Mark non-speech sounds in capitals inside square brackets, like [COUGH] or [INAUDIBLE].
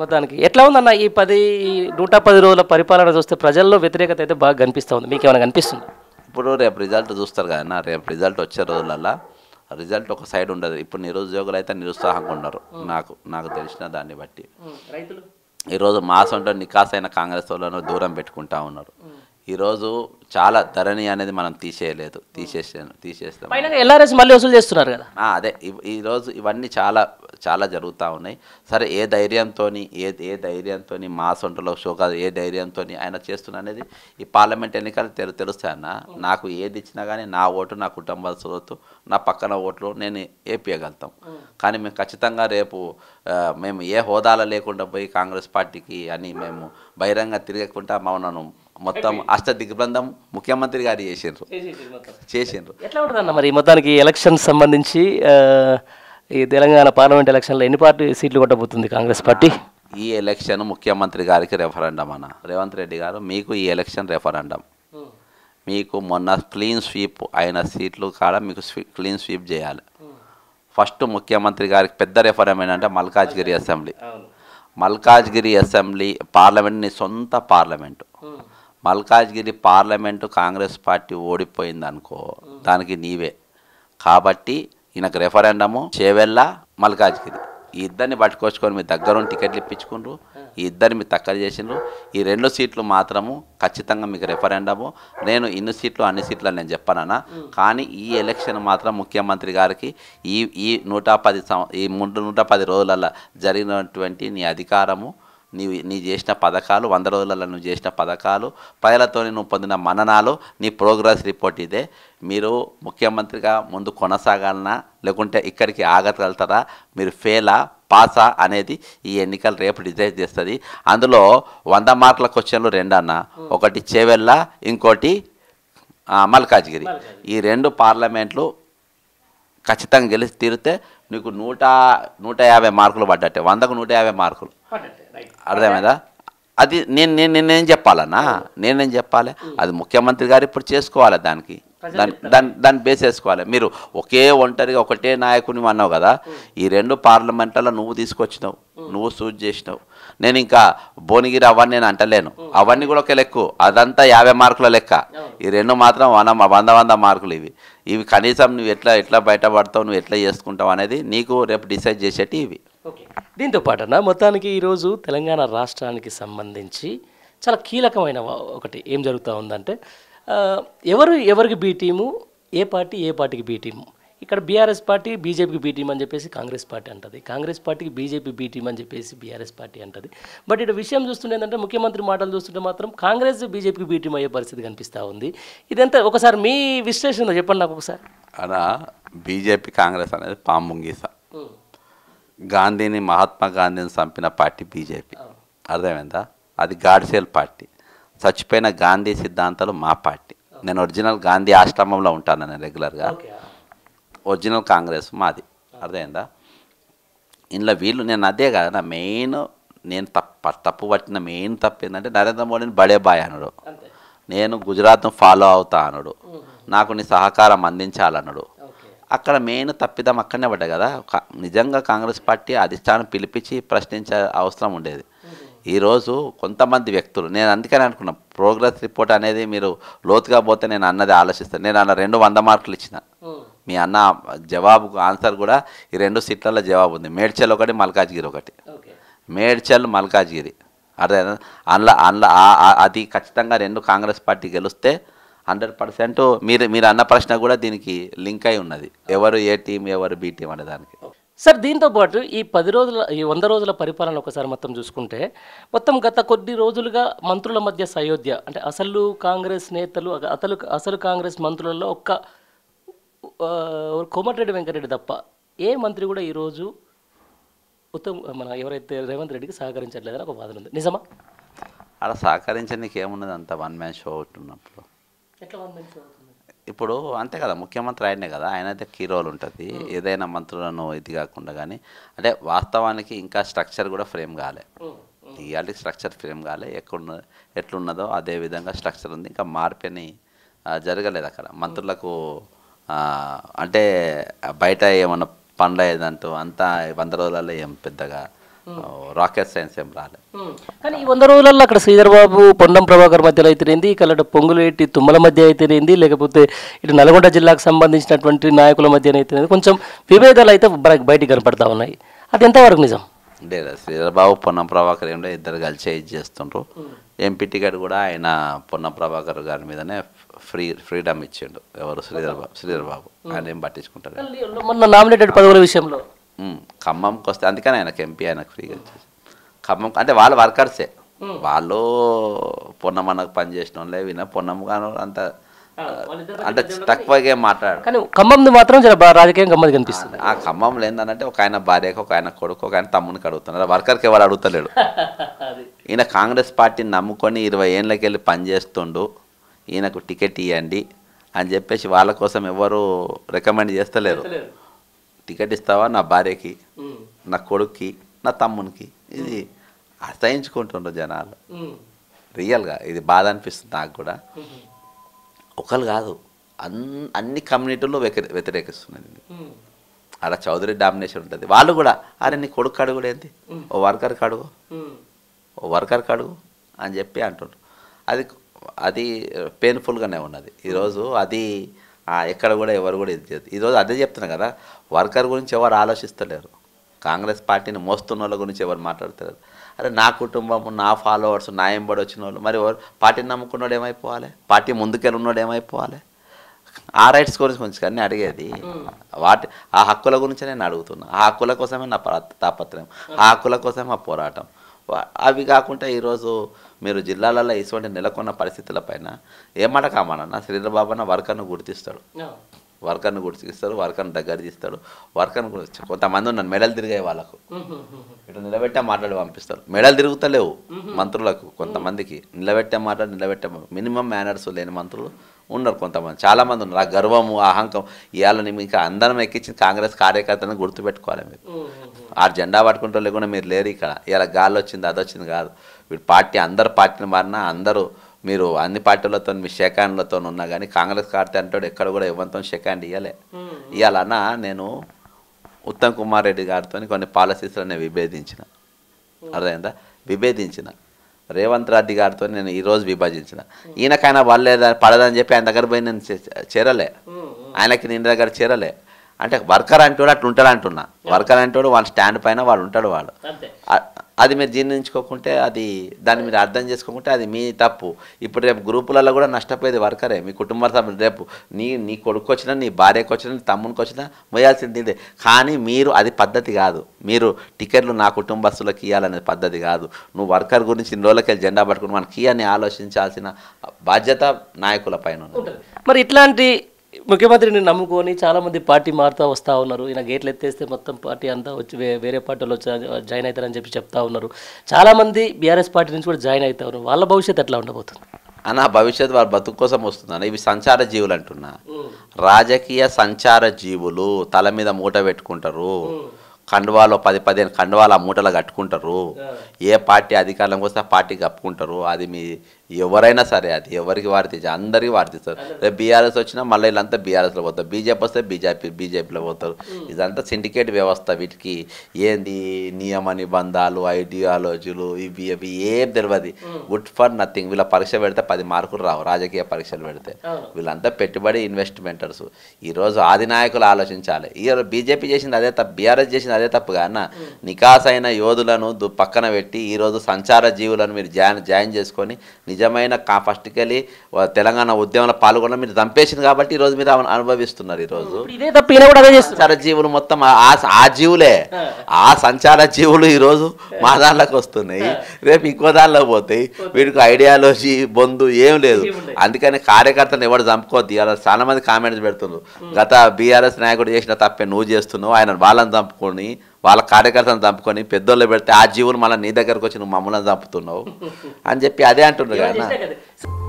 మొత్తానికి ఎట్లా ఉందన్న ఈ పది నూట పది రోజుల పరిపాలన చూస్తే ప్రజల్లో వ్యతిరేకత అయితే బాగా కనిపిస్తూ ఉంది మీకు ఏమైనా కనిపిస్తుంది ఇప్పుడు రేపు రిజల్ట్ చూస్తారు కదా రేపు రిజల్ట్ వచ్చే రోజులల్లా రిజల్ట్ ఒక సైడ్ ఉండదు ఇప్పుడు నిరుద్యోగులు అయితే నిరుత్సాహంగా ఉన్నారు నాకు నాకు తెలిసిన దాన్ని బట్టి ఈరోజు మా సొంత నికాస్ అయిన కాంగ్రెస్ వాళ్ళను దూరం పెట్టుకుంటా ఉన్నారు ఈరోజు చాలా ధరణి అనేది మనం తీసేయలేదు తీసేసాను తీసేస్తాం ఎల్ఆర్ఎస్ మళ్ళీ వసూలు చేస్తున్నారు కదా అదే ఈరోజు ఇవన్నీ చాలా చాలా జరుగుతూ ఉన్నాయి సరే ఏ ధైర్యంతో ఏ ఏ ధైర్యంతో మా సొంటలో షో కాదు ఏ ధైర్యంతో ఆయన చేస్తున్న అనేది ఈ పార్లమెంట్ ఎన్నికలు తెలు తెలుస్తాయన్న నాకు ఏది ఇచ్చినా కానీ నా ఓటు నా కుటుంబ సొత్తు నా పక్కన ఓట్లు నేను ఏపీయగలుగుతాం కానీ మేము ఖచ్చితంగా రేపు మేము ఏ హోదాలో లేకుండా పోయి కాంగ్రెస్ పార్టీకి అని మేము బహిరంగ తిరగకుండా మమ్మల్ని మొత్తం అష్ట దిగ్బంధం ముఖ్యమంత్రి గారు చేసిండ్రు చేసిండ్రు ఎట్లా ఉంటుందన్న మరి మొత్తానికి ఎలక్షన్ సంబంధించి ఈ తెలంగాణ పార్లమెంట్ ఎలక్షన్లో ఎన్ని పార్టీ సీట్లు కొట్టబోతుంది కాంగ్రెస్ పార్టీ ఈ ఎలక్షన్ ముఖ్యమంత్రి గారికి రెఫరెండం అన్న రేవంత్ రెడ్డి గారు మీకు ఈ ఎలక్షన్ రెఫరెండం మీకు మొన్న క్లీన్ స్వీప్ అయిన సీట్లు కాడ మీకు క్లీన్ స్వీప్ చేయాలి ఫస్ట్ ముఖ్యమంత్రి గారికి పెద్ద రెఫరం ఏంటంటే మల్కాజ్గిరి అసెంబ్లీ మల్కాజ్గిరి అసెంబ్లీ పార్లమెంట్ని సొంత parliament Malkajgiri parliament Congress party ఓడిపోయిందనుకో దానికి నీవే కాబట్టి ఈయనకు రెఫరెండము చేవెల్లా మల్కాజ్గిరి ఈ ఇద్దరిని పట్టుకొచ్చుకొని మీ దగ్గరుండి టికెట్లు ఇప్పించుకుండ్రు ఈ ఇద్దరిని మీరు తక్కువ చేసిండ్రు ఈ రెండు సీట్లు మాత్రము ఖచ్చితంగా మీకు రెఫరెండము నేను ఇన్ని సీట్లు అన్ని సీట్లు నేను చెప్పానన్నా కానీ ఈ ఎలక్షన్ మాత్రం ముఖ్యమంత్రి గారికి ఈ ఈ నూట పది ఈ ముందు నూట పది రోజులలో జరిగినటువంటి నీ అధికారము నీవు నీ చేసిన పథకాలు వంద రోజులలో నువ్వు చేసిన పథకాలు ప్రజలతో నువ్వు పొందిన మననాలు నీ ప్రోగ్రెస్ రిపోర్ట్ ఇదే మీరు ముఖ్యమంత్రిగా ముందు కొనసాగాలనా లేకుంటే ఇక్కడికి ఆగతగలుగుతారా మీరు ఫెయిలా పాసా అనేది ఈ ఎన్నికలు రేపు డిసైడ్ చేస్తుంది అందులో వంద మార్కుల క్వశ్చన్లు రెండన్న ఒకటి చేవెళ్ళ ఇంకోటి మల్కాజ్గిరి ఈ రెండు పార్లమెంట్లు ఖచ్చితంగా గెలిచి తీరితే నీకు నూట నూట యాభై మార్కులు పడ్డట్టే వందకు నూట యాభై మార్కులు అర్థమైందా అది నేను నేను నేనేం చెప్పాలన్నా oh. నేనేం చెప్పాలి hmm. అది ముఖ్యమంత్రి గారు ఇప్పుడు చేసుకోవాలి దానికి దాని దాన్ని దాన్ని బేసేసుకోవాలి మీరు ఒకే ఒంటరిగా ఒకటే నాయకుని అన్నావు కదా hmm. ఈ రెండు పార్లమెంట్లలో నువ్వు తీసుకొచ్చినావు hmm. నువ్వు సూజ్ చేసినావు నేను ఇంకా భువనగిరి అవన్నీ నేను అంటలేను అవన్నీ కూడా ఒక లెక్కు అదంతా యాభై మార్కుల లెక్క oh. ఈ రెండు మాత్రం వన వంద వంద మార్కులు ఇవి ఇవి కనీసం నువ్వు ఎట్లా ఎట్లా బయటపడతావు నువ్వు ఎట్లా చేసుకుంటావు అనేది నీకు రేపు డిసైడ్ చేసేటి ఇవి ఓకే దీంతో అన్న మొత్తానికి ఈరోజు తెలంగాణ రాష్ట్రానికి సంబంధించి చాలా కీలకమైన ఒకటి ఏం జరుగుతూ ఉందంటే ఎవరు ఎవరికి B team A party A పార్టీకి బీ టీము ఇక్కడ బీఆర్ఎస్ పార్టీ బీజేపీకి బీ టీం అని చెప్పేసి కాంగ్రెస్ పార్టీ అంటుంది కాంగ్రెస్ పార్టీకి బీజేపీ బీ టీం అని చెప్పేసి బీఆర్ఎస్ పార్టీ అంటుంది బట్ ఇక్కడ విషయం చూస్తుంటే ఏంటంటే ముఖ్యమంత్రి మాటలు చూస్తుంటే మాత్రం కాంగ్రెస్ బీజేపీకి బీ టీం అయ్యే పరిస్థితి కనిపిస్తూ ఉంది ఇదంతా ఒకసారి మీ విశ్లేషణ చెప్పండి నాకు ఒకసారి అలా బీజేపీ కాంగ్రెస్ అనేది పాము గాంధీని మహాత్మా గాంధీని చంపిన పార్టీ బీజేపీ అర్థమైందా అది గాడ్సేల్ పార్టీ చచ్చిపోయిన గాంధీ సిద్ధాంతాలు మా పార్టీ నేను ఒరిజినల్ గాంధీ ఆశ్రమంలో ఉంటాను నేను రెగ్యులర్గా ఒరిజినల్ కాంగ్రెస్ మాది అర్థమైందా ఇందులో వీళ్ళు నేను అదే కాదు నా మెయిన్ నేను తప్ప తప్పు పట్టిన మెయిన్ తప్పు ఏంటంటే నరేంద్ర మోడీని బడే బాయ్ అనడు నేను గుజరాత్ను ఫాలో అవుతా అనడు నాకు నీ సహకారం అందించాలన్నాడు అక్కడ మెయిన్ తప్పిదం అక్కడనే పడ్డా కదా నిజంగా కాంగ్రెస్ పార్టీ అధిష్టానం పిలిపించి ప్రశ్నించే అవసరం ఉండేది ఈరోజు కొంతమంది వ్యక్తులు నేను అందుకని అనుకున్నా ప్రోగ్రెస్ రిపోర్ట్ అనేది మీరు లోతుగా పోతే నేను అన్నది ఆలోచిస్తాను నేను అలా రెండు వంద మార్కులు ఇచ్చిన మీ అన్న జవాబు ఆన్సర్ కూడా ఈ రెండు సీట్లలో జవాబు ఉంది మేడ్చల్ ఒకటి మల్కాజ్గిరి ఒకటి మేడ్చల్ మల్కాజ్గిరి అదే అందులో అందులో అది ఖచ్చితంగా రెండు కాంగ్రెస్ పార్టీ గెలిస్తే హండ్రెడ్ పర్సెంట్ మీరు మీరు అన్న ప్రశ్న కూడా దీనికి లింక్ అయి ఉన్నది ఎవరు ఏ టీం ఎవరు బి టీం అనే దానికి సార్ దీంతో పాటు ఈ పది రోజుల ఈ వంద రోజుల పరిపాలన ఒకసారి మొత్తం చూసుకుంటే మొత్తం గత కొద్ది రోజులుగా మంత్రుల మధ్య సయోధ్య అంటే అసలు కాంగ్రెస్ నేతలు అసలు అసలు కాంగ్రెస్ మంత్రులలో ఒక్క కోమటిరెడ్డి వెంకటరెడ్డి తప్ప ఏ మంత్రి కూడా ఈరోజు ఉత్తమ్ మన ఎవరైతే రేవంత్ రెడ్డికి సహకరించట్లేదని ఒక వాదన ఉంది నిజమా అలా సహకరించడానికి ఏమున్నది అంత వన్ మ్యాన్ షో ఉన్నప్పుడు ఇప్పుడు అంతే కదా ముఖ్యమంత్రి ఆయనే కదా ఆయన అయితే కీ రోల్ ఉంటుంది ఏదైనా మంత్రులను ఇది కాకుండా కానీ అంటే వాస్తవానికి ఇంకా స్ట్రక్చర్ కూడా ఫ్రేమ్ కాలే ఇవాళ స్ట్రక్చర్ ఫ్రేమ్ కాలే ఎక్కడ ఎట్లున్నదో అదే విధంగా స్ట్రక్చర్ ఉంది ఇంకా మార్పేని జరగలేదు అక్కడ మంత్రులకు అంటే బయట ఏమన్నా పనులు అయ్యేదంటూ అంతా వంద రోజులలో ఏం పెద్దగా రాకెట్ hmm. సైన్స్ oh, ఏం రాలేదు hmm. కానీ ఈ వంద రోజులలో అక్కడ శ్రీధర్ బాబు పొన్నం ప్రభాకర్ మధ్యలో అయితేనేది ఇక అక్కడ పొంగులేటి తుమ్మల మధ్య అయితే అయితేనేది లేకపోతే ఇటు నల్గొండ జిల్లాకు సంబంధించినటువంటి నాయకుల మధ్య అయితే కొంచెం విభేదాలు అయితే బయటికి కనపడతా ఉన్నాయి అది ఎంతవరకు నిజం లేదు శ్రీధర్ బాబు పొన్నం ప్రభాకర్ ఏమిటో ఇద్దరు కలిసి ఇది చేస్తుండ్రు ఎంపీ hmm. టికెట్ కూడా ఆయన పొన్నం ప్రభాకర్ గారి మీదనే ఫ్రీ ఫ్రీడమ్ ఇచ్చిండు ఎవరు శ్రీధర్ బాబు శ్రీధర్ బాబు ఆయన ఏం పట్టించుకుంటారు మొన్న నామినేటెడ్ పదవుల విషయంలో ఖమ్మంకి వస్తే అందుకని ఆయనకు ఎంపీ ఆయనకు ఫ్రీగా వచ్చేసి ఖమ్మం అంటే వాళ్ళ వర్కర్సే వాళ్ళు పొన్నమ్మన్నకు పని చేసిన వాళ్ళే విన పొన్నమ్మగాను అంత అంటే తక్కువగా మాట్లాడు ఖమ్మం ఖమ్మంది మాత్రం చాలా రాజకీయం గమ్మది కనిపిస్తుంది ఆ ఖమ్మంలో ఏంటంటే ఒక ఆయన భార్యకు ఒక ఆయన కొడుకు ఒక ఆయన తమ్మునికి అడుగుతున్నారు వర్కర్కి ఎవరు అడుగుతలేడు [LAUGHS] ఈయన కాంగ్రెస్ పార్టీని నమ్ముకొని ఇరవై ఏళ్ళకి వెళ్ళి పనిచేస్తుండు ఈయనకు టికెట్ ఇవ్వండి అని చెప్పేసి వాళ్ళ కోసం ఎవరు రికమెండ్ చేస్తలేరు టికెట్ ఇస్తావా నా భార్యకి నా కొడుక్కి నా తమ్మునికి ఇది అసహించుకుంటుండ్రు జనాలు రియల్గా ఇది బాధ అనిపిస్తుంది నాకు కూడా ఒకరు కాదు అన్ అన్ని కమ్యూనిటీల్లో వ్యతిరేకిస్తున్నది ఇది అలా చౌదరి డామినేషన్ ఉంటుంది వాళ్ళు కూడా అరే నీ కొడుకు అడుగుడు ఏంటి ఓ వర్కర్ కడుగు ఓ వర్కర్ కడుగు అని చెప్పి అంటుండ్రు అది అది పెయిన్ఫుల్గానే ఉన్నది ఈరోజు అది ఎక్కడ కూడా ఎవరు కూడా ఇది చేయదు ఈరోజు అదే చెప్తున్నాను కదా వర్కర్ గురించి ఎవరు ఆలోచిస్తలేరు కాంగ్రెస్ పార్టీని మోస్తున్న వాళ్ళ గురించి ఎవరు మాట్లాడతలేరు అరే నా కుటుంబం నా ఫాలోవర్స్ నా ఎంబడి వచ్చిన వాళ్ళు మరి ఎవరు పార్టీని నమ్ముకున్నాడు ఏమైపోవాలి పార్టీ ముందుకెళ్ళి ఉన్నాడు ఏమైపోవాలి ఆ రైట్స్ గురించి కొంచెం కానీ అడిగేది hmm. వాటి ఆ హక్కుల గురించి నేను అడుగుతున్నా ఆ హక్కుల కోసమే నా తాపత్రయం ఆ hmm. హక్కుల కోసమే మా పోరాటం అవి కాకుండా ఈరోజు మీరు జిల్లాలలో ఇటువంటి నెలకొన్న పరిస్థితులపైన ఏమాట కామానన్న శ్రీధరబాబు అన్న వర్కర్ను గుర్తిస్తాడు వర్కర్ను గుర్తిస్తాడు వర్కర్ను దగ్గర తీస్తాడు వర్కర్ను గుర్తిస్తాడు కొంతమంది ఉన్నాను మెడలు తిరిగే వాళ్ళకు ఇటు నిలబెట్టే మాట్లాడి పంపిస్తారు మెడలు తిరుగుతలేవు మంత్రులకు కొంతమందికి నిలబెట్టే మాట్లాడి నిలబెట్టే మినిమం మేనర్స్ లేని మంత్రులు ఉన్నారు కొంతమంది చాలామంది ఉన్నారు ఆ గర్వము అహంకం ఇవాళని మీకు అందరం ఎక్కించిన కాంగ్రెస్ కార్యకర్తలను గుర్తుపెట్టుకోవాలి మీరు ఆ జెండా పట్టుకుంటూ లేకుండా మీరు లేరు ఇక్కడ ఇలా గాలి వచ్చింది అది వచ్చింది కాదు వీడు పార్టీ అందరు పార్టీని మారినా అందరూ మీరు అన్ని పార్టీలతో మీ షెకాండ్లతో ఉన్నా కానీ కాంగ్రెస్ పార్టీ అంటాడు ఎక్కడ కూడా ఇవ్వంతో షెకాండ్ ఇవ్వలే ఇవ్వాలన్న నేను ఉత్తమ్ కుమార్ రెడ్డి గారితో కొన్ని పాలసీస్లో నేను విభేదించిన అర్థమైందా విభేదించిన రేవంత్ రెడ్డి గారితో నేను ఈరోజు విభజించిన ఈయనకైనా వల్లేదా పడదని చెప్పి ఆయన దగ్గర పోయి నేను చేరలే ఆయనకి నేను దగ్గర చేరలే అంటే వర్కర్ అంటాడు అట్లా ఉంటాడు అంటున్నా వర్కర్ అంటాడు వాళ్ళ స్టాండ్ పైన వాళ్ళు ఉంటాడు వాళ్ళు అది మీరు జీర్ణించుకోకుంటే అది దాన్ని మీరు అర్థం చేసుకోకుంటే అది మీ తప్పు ఇప్పుడు రేపు గ్రూపులలో కూడా నష్టపోయేది వర్కరే మీ కుటుంబ సభ్యులు రేపు నీ నీ కొడుకు వచ్చినా నీ భార్యకు వచ్చినా నీ తమ్మునికి వచ్చినా మోయాల్సింది ఇదే కానీ మీరు అది పద్ధతి కాదు మీరు టికెట్లు నా కుటుంబస్తులకు ఇవ్వాలనే పద్ధతి కాదు నువ్వు వర్కర్ గురించి ఇన్ని రోజులకెళ్ళి జెండా పట్టుకుని మనకి అని ఆలోచించాల్సిన బాధ్యత నాయకుల పైన మరి ఇట్లాంటి ముఖ్యమంత్రిని నమ్ముకొని చాలామంది పార్టీ మారుతూ వస్తూ ఉన్నారు ఈయన గేట్లు ఎత్తేస్తే మొత్తం పార్టీ అంతా వచ్చి వేరే పార్టీలో జాయిన్ అవుతారని చెప్పి చెప్తా ఉన్నారు చాలామంది బీఆర్ఎస్ పార్టీ నుంచి కూడా జాయిన్ అవుతా ఉన్నారు వాళ్ళ భవిష్యత్తు ఎట్లా ఉండబోతుంది అన్న భవిష్యత్తు వాళ్ళ బతుకు కోసం వస్తుందని ఇవి సంచార జీవులు అంటున్నా రాజకీయ సంచార జీవులు తల మీద మూట పెట్టుకుంటారు కండువాలో పది పదిహేను కండువాలు ఆ మూటలు కట్టుకుంటారు ఏ పార్టీ అధికారంలోకి వస్తే ఆ పార్టీ కప్పుకుంటారు అది మీ ఎవరైనా సరే అది ఎవరికి వారితే అందరికీ వారితీస్తారు రేపు బీఆర్ఎస్ వచ్చినా మళ్ళీ వీళ్ళంతా బీఆర్ఎస్లో పోతారు బీజేపీ వస్తే బీజేపీ బీజేపీలో పోతారు ఇదంతా సిండికేట్ వ్యవస్థ వీటికి ఏంది నియమ నిబంధాలు ఐడియాలజీలు ఇవి అవి ఏం తెలియదు గుడ్ ఫర్ నథింగ్ వీళ్ళ పరీక్ష పెడితే పది మార్కులు రావు రాజకీయ పరీక్షలు పెడితే వీళ్ళంతా పెట్టుబడి ఇన్వెస్ట్మెంటర్స్ ఈరోజు ఆది నాయకులు ఆలోచించాలి ఈ బీజేపీ చేసింది అదే తప్పు బీఆర్ఎస్ చేసింది అదే తప్పు కాన నికాసైన యోధులను పక్కన పెట్టి ఈరోజు సంచార జీవులను మీరు జాయిన్ జాయిన్ చేసుకొని నిజమైన కా ఫస్ట్కెళ్ళి తెలంగాణ ఉద్యమంలో పాల్గొన్న మీరు చంపేసింది కాబట్టి ఈరోజు మీరు అనుభవిస్తున్నారు ఈరోజు సంచార జీవులు మొత్తం ఆ జీవులే ఆ సంచార జీవులు ఈరోజు మా దానిలోకి వస్తున్నాయి రేపు ఇంకో దానిలో పోతాయి వీడికి ఐడియాలజీ బొందు ఏం లేదు అందుకని కార్యకర్తను ఎవరు చంపుకోవద్దు ఇలా చాలా మంది కామెంట్స్ పెడుతున్నారు గత బీఆర్ఎస్ నాయకుడు చేసిన తప్పే నువ్వు చేస్తున్నావు ఆయన వాళ్ళని చంపుకొని వాళ్ళ కార్యకర్తను చంపుకొని పెద్దోళ్ళు పెడితే ఆ జీవులు మళ్ళీ నీ దగ్గరకు వచ్చి నువ్వు మమ్మల్ని చంపుతున్నావు అని చెప్పి అదే అంటున్నాడు కదా